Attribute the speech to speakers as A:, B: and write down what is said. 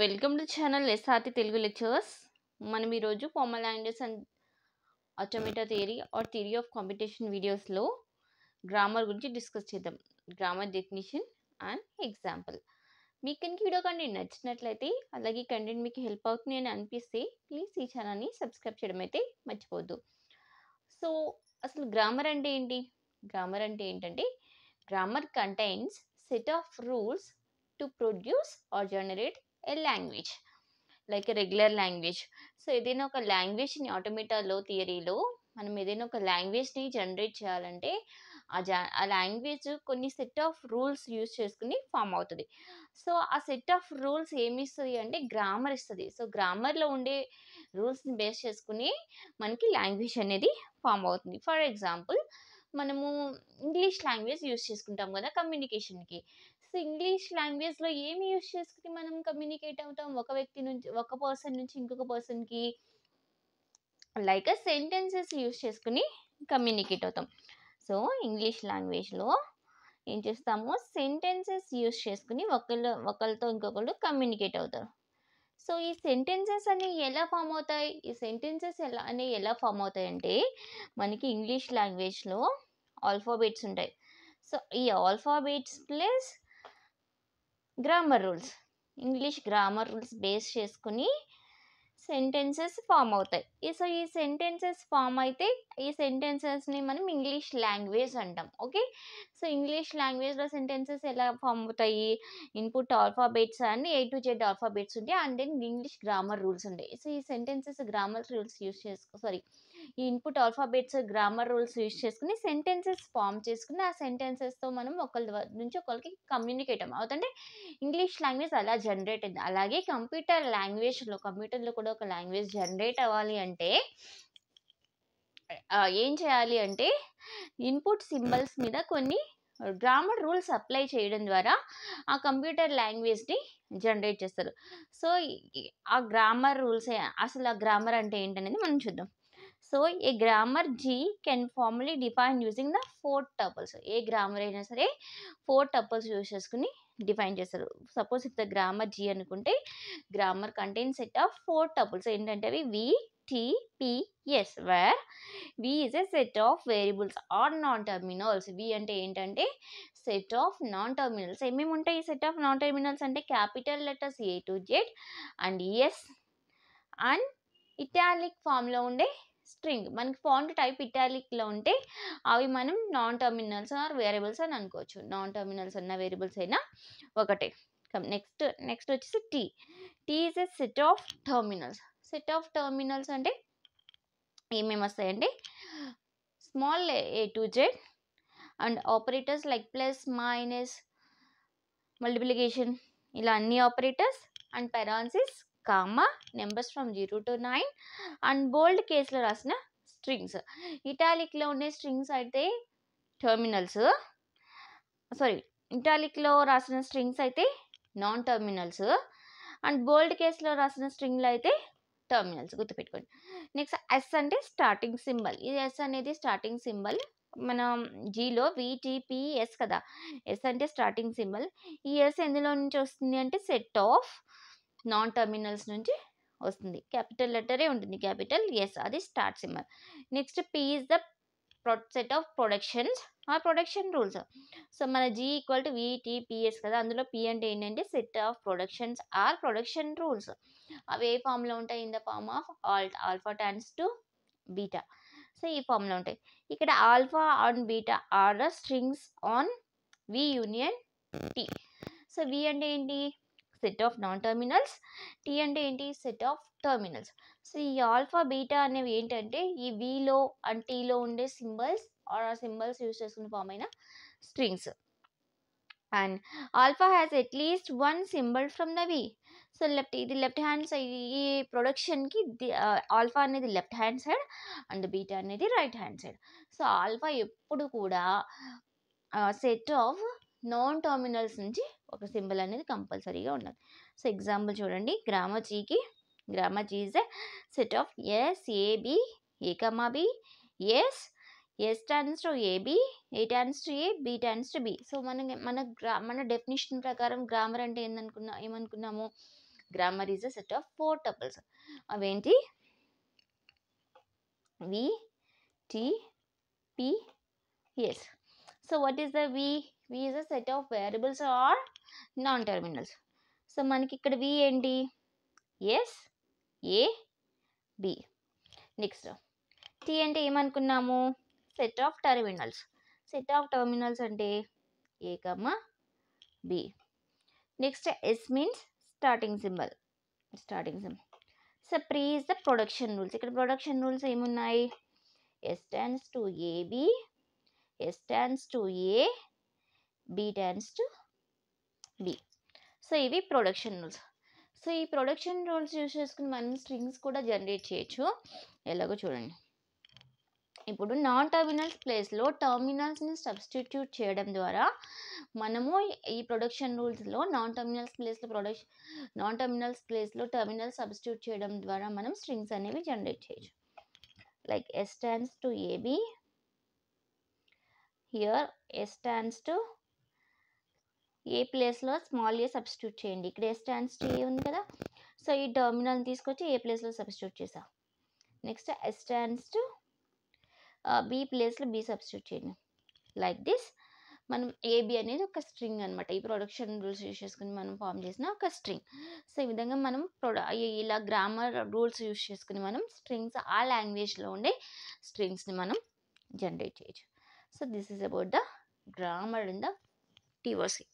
A: welcome to channel ఎస్ఆర్తి Telugu lectures మనం ఈరోజు formal languages and automata theory or theory of competition వీడియోస్లో grammar గురించి డిస్కస్ చేద్దాం గ్రామర్ డెఫినేషన్ అండ్ ఎగ్జాంపుల్ మీకు కనుక వీడియో కంటెంట్ నచ్చినట్లయితే అలాగే కంటెంట్ మీకు హెల్ప్ అవుతుంది అని అనిపిస్తే ప్లీజ్ ఈ ఛానల్ని సబ్స్క్రైబ్ చేయడం అయితే మర్చిపోద్దు సో అసలు గ్రామర్ అంటే ఏంటి గ్రామర్ అంటే ఏంటంటే grammar contains set of rules to produce or generate a language like regular language so ఏదైనా ఒక లాంగ్వేజ్ని ఆటోమేటాలో థియరీలో మనం ఏదైనా ఒక లాంగ్వేజ్ని జనరేట్ చేయాలంటే ఆ జా ఆ లాంగ్వేజ్ కొన్ని సెట్ ఆఫ్ రూల్స్ యూజ్ చేసుకుని ఫామ్ అవుతుంది సో ఆ సెట్ ఆఫ్ రూల్స్ ఏమి ఇస్తుంది అంటే గ్రామర్ ఇస్తుంది సో గ్రామర్లో ఉండే రూల్స్ని బేస్ చేసుకుని మనకి లాంగ్వేజ్ అనేది ఫామ్ అవుతుంది ఫర్ ఎగ్జాంపుల్ మనము ఇంగ్లీష్ లాంగ్వేజ్ యూజ్ చేసుకుంటాం కదా కమ్యూనికేషన్కి సో ఇంగ్లీష్ లాంగ్వేజ్లో ఏమి యూస్ చేసుకుని మనం కమ్యూనికేట్ అవుతాం ఒక వ్యక్తి నుంచి ఒక పర్సన్ నుంచి ఇంకొక పర్సన్కి లైక్ సెంటెన్సెస్ యూస్ చేసుకుని కమ్యూనికేట్ అవుతాం సో ఇంగ్లీష్ లాంగ్వేజ్లో ఏం చేస్తాము సెంటెన్సెస్ యూస్ చేసుకుని ఒకళ్ళు ఒకళ్ళతో ఇంకొకళ్ళు కమ్యూనికేట్ అవుతారు సో ఈ సెంటెన్సెస్ అనేవి ఎలా ఫామ్ అవుతాయి ఈ సెంటెన్సెస్ ఎలా అనేవి ఎలా ఫామ్ అవుతాయి అంటే మనకి ఇంగ్లీష్ లాంగ్వేజ్లో ఆల్ఫాబెట్స్ ఉంటాయి సో ఈ alphabets plus grammar rules English grammar rules base చేసుకుని సెంటెన్సెస్ ఫామ్ అవుతాయి సో ఈ సెంటెన్సెస్ ఫామ్ అయితే ఈ సెంటెన్సెస్ని మనం ఇంగ్లీష్ లాంగ్వేజ్ అంటాం ఓకే సో ఇంగ్లీష్ లాంగ్వేజ్లో సెంటెన్సెస్ ఎలా ఫామ్ అవుతాయి ఇన్పుట్ ఆల్ఫాబెట్స్ అని ఏ టు జెడ్ ఆల్ఫాబెట్స్ ఉంటాయి and then English grammar rules ఉంటాయి సో ఈ సెంటెన్సెస్ గ్రామర్ రూల్స్ యూస్ చేసుకో సారీ ఈ input alphabets grammar rules use చేసుకుని సెంటెన్సెస్ ఫామ్ చేసుకుని ఆ సెంటెన్సెస్తో మనం ఒకరి నుంచి ఒకరికి కమ్యూనికేట్ అవుతుంటే ఇంగ్లీష్ లాంగ్వేజ్ అలా జనరేట్ అయింది అలాగే కంప్యూటర్ లాంగ్వేజ్లో కంప్యూటర్లో కూడా ఒక లాంగ్వేజ్ జనరేట్ అవ్వాలి అంటే ఏం చేయాలి అంటే ఇన్పుట్ సింబల్స్ మీద కొన్ని గ్రామర్ రూల్స్ అప్లై చేయడం ద్వారా ఆ కంప్యూటర్ లాంగ్వేజ్ని జనరేట్ చేస్తారు సో ఆ గ్రామర్ రూల్స్ అసలు ఆ గ్రామర్ అంటే ఏంటనేది మనం చూద్దాం so a grammar G can formally define using the four tuples ఏ గ్రామర్ అయినా సరే ఫోర్ టపల్స్ యూజ్ చేసుకుని డిఫైన్ చేస్తారు suppose if the grammar G అనుకుంటే grammar contain set of four tuples ఏంటంటే అవి V T P S where V is a set of variables or non terminals V అంటే ఏంటంటే సెట్ ఆఫ్ నాన్ టర్మినల్స్ ఏమేమి ఉంటాయి ఈ సెట్ ఆఫ్ నాన్ టర్మినల్స్ అంటే capital letters A to Z and E S and italic ఫామ్లో ఉండే స్ట్రింగ్ మనకి font type ఇటాలిక్లో ఉంటే అవి మనం నాన్ టర్మినల్స్ ఆర్ వేరియబుల్స్ అని అనుకోవచ్చు నాన్ టర్మినల్స్ అన్న వేరియబుల్స్ అయినా ఒకటే నెక్స్ట్ నెక్స్ట్ వచ్చేసి T T is a set of terminals set of terminals అంటే ఏమేమి వస్తాయండి small A to Z and operators like plus minus multiplication ఇలా అన్ని operators and parenthesis comma numbers from zero to nine and bold కేసులో రాసిన strings ఇటాలిక్లో ఉండే strings అయితే terminals sorry ఇటాలిక్లో రాసిన స్ట్రింగ్స్ అయితే నాన్ టర్మినల్స్ అండ్ బోల్డ్ కేసులో రాసిన స్ట్రింగ్లు అయితే టర్మినల్స్ గుర్తుపెట్టుకోండి నెక్స్ట్ ఎస్ అంటే స్టార్టింగ్ సింబల్ ఇది ఎస్ అనేది స్టార్టింగ్ సింబల్ మనం జీలో విటిపిఎస్ కదా ఎస్ అంటే స్టార్టింగ్ సింబల్ ఈ ఎస్ ఎందులో నుంచి వస్తుంది అంటే సెట్ ఆఫ్ నాన్ టర్మినల్స్ నుంచి వస్తుంది క్యాపిటల్ లెటరే ఉంటుంది క్యాపిటల్ ఎస్ అది start symbol next P is the set of productions ఆ ప్రొడక్షన్ రూల్స్ సో మన జీ ఈక్వల్ టు విటిపిఎస్ కదా అందులో పి అంటే ఏంటంటే set of productions or production rules అవి ఏ ఫామ్లో ఉంటాయి ఇన్ ద ఫామ్ ఆఫ్ ఆల్ట్ alpha tends to beta so ఈ ఫామ్లో ఉంటాయి ఇక్కడ alpha on beta are the strings on V union T so V అంటే ఏంటి set of non terminals T అంటే ఏంటి సెట్ ఆఫ్ టర్మినల్స్ సో ఈ ఆల్ఫా బీటా అనేవి ఏంటంటే ఈ వీలో అండ్ టీలో ఉండే సింబల్స్ ఆర్ ఆ సింబల్స్ యూజ్ చేసుకుని ఫామ్ అయిన strings and alpha has at least one symbol from the V so left ఇది లెఫ్ట్ హ్యాండ్ సైడ్ ఈ ప్రొడక్షన్కి ఆల్ఫా అనేది left hand side and beta అనేది right hand side so alpha ఎప్పుడు కూడా సెట్ ఆఫ్ నాన్ టర్మినల్స్ నుంచి ఒక సింబల్ అనేది కంపల్సరీగా ఉండాలి సో ఎగ్జాంపుల్ చూడండి గ్రామర్ జీకి grammar G is a set of S A B A comma B S S tends to A B A tends to A B tends to B so మన మన గ్రా మన డెఫినేషన్ ప్రకారం గ్రామర్ అంటే ఏందనుకున్నా ఏమనుకున్నాము grammar is a set of four tuples అవేంటి V T P S so what is the V V is a set of variables or non terminals so మనకి ఇక్కడ వి ఏంటి S A B next T అంటే ఏమనుకున్నాము set of terminals set of terminals అంటే A comma B next S means starting symbol starting symbol so P is the production rules ఇక్కడ production rules ఏమున్నాయి S tends to A B S tends to A B tends to B so ఇవి production rules so ఈ production rules use చేసుకుని మనం strings కూడా generate చేయొచ్చు ఎలాగో చూడండి ఇప్పుడు నాన్ టర్మినల్స్ ప్లేస్లో టర్మినల్స్ని సబ్స్టిట్యూట్ చేయడం ద్వారా మనము ఈ ప్రొడక్షన్ రూల్స్లో నాన్ టర్మినల్స్ ప్లేస్లో ప్రొడక్షన్ నాన్ టర్మినల్స్ ప్లేస్లో టర్మినల్స్ సబ్స్టిట్యూట్ చేయడం ద్వారా మనం స్ట్రింగ్స్ అనేవి జనరేట్ చేయొచ్చు like S tends to A B here S tends to A ప్లేస్లో స్మాల్ ఏ సబ్స్టిట్యూట్ చేయండి ఇక్కడ ఏ స్టాండ్స్ టీ ఉంది కదా సో ఈ టర్మినల్ని తీసుకొచ్చి ఏ ప్లేస్లో సబ్స్టిట్యూట్ చేసా next S stands to B ప్లేస్లో బి సబ్స్టిట్యూట్ చేయండి లైక్ దిస్ మనం ఏబి అనేది ఒక స్ట్రింగ్ అనమాట ఈ ప్రొడక్షన్ రూల్స్ యూజ్ చేసుకుని మనం ఫామ్ చేసిన ఒక స్ట్రింగ్ సో ఈ విధంగా మనం ఇలా గ్రామర్ రూల్స్ యూజ్ చేసుకుని మనం స్ట్రింగ్స్ ఆ లాంగ్వేజ్లో ఉండే స్ట్రింగ్స్ని మనం జనరేట్ చేయొచ్చు so this is about the grammar in the టీవర్సీ